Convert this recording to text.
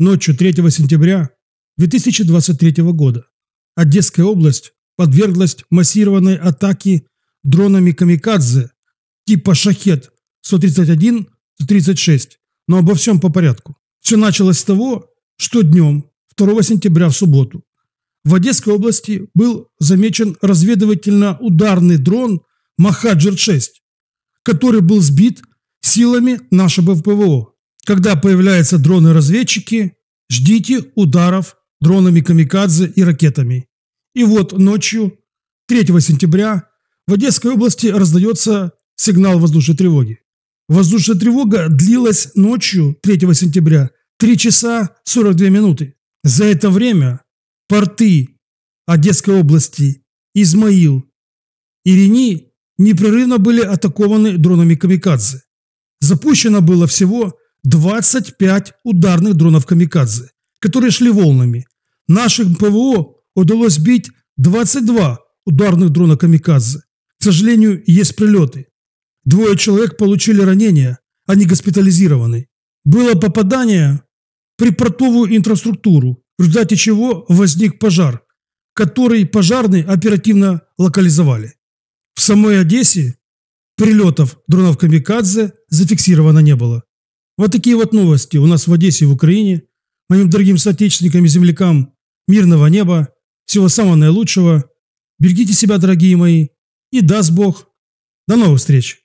Ночью 3 сентября 2023 года Одесская область подверглась массированной атаке дронами «Камикадзе» типа «Шахет» 131-136, но обо всем по порядку. Все началось с того, что днем 2 сентября в субботу в Одесской области был замечен разведывательно-ударный дрон махаджер 6 который был сбит силами нашего ПВО. Когда появляются дроны-разведчики, ждите ударов дронами «Камикадзе» и ракетами. И вот ночью, 3 сентября, в Одесской области раздается сигнал воздушной тревоги. Воздушная тревога длилась ночью 3 сентября 3 часа 42 минуты. За это время порты Одесской области, Измаил и Рени непрерывно были атакованы дронами «Камикадзе». Запущено было всего 25 ударных дронов «Камикадзе», которые шли волнами. Нашим ПВО удалось бить 22 ударных дрона «Камикадзе». К сожалению, есть прилеты. Двое человек получили ранения, они госпитализированы. Было попадание при портовую инфраструктуру, в результате чего возник пожар, который пожарные оперативно локализовали. В самой Одессе прилетов дронов «Камикадзе» зафиксировано не было. Вот такие вот новости у нас в Одессе и в Украине. Моим дорогим соотечественникам и землякам мирного неба, всего самого наилучшего. Берегите себя, дорогие мои, и даст Бог. До новых встреч!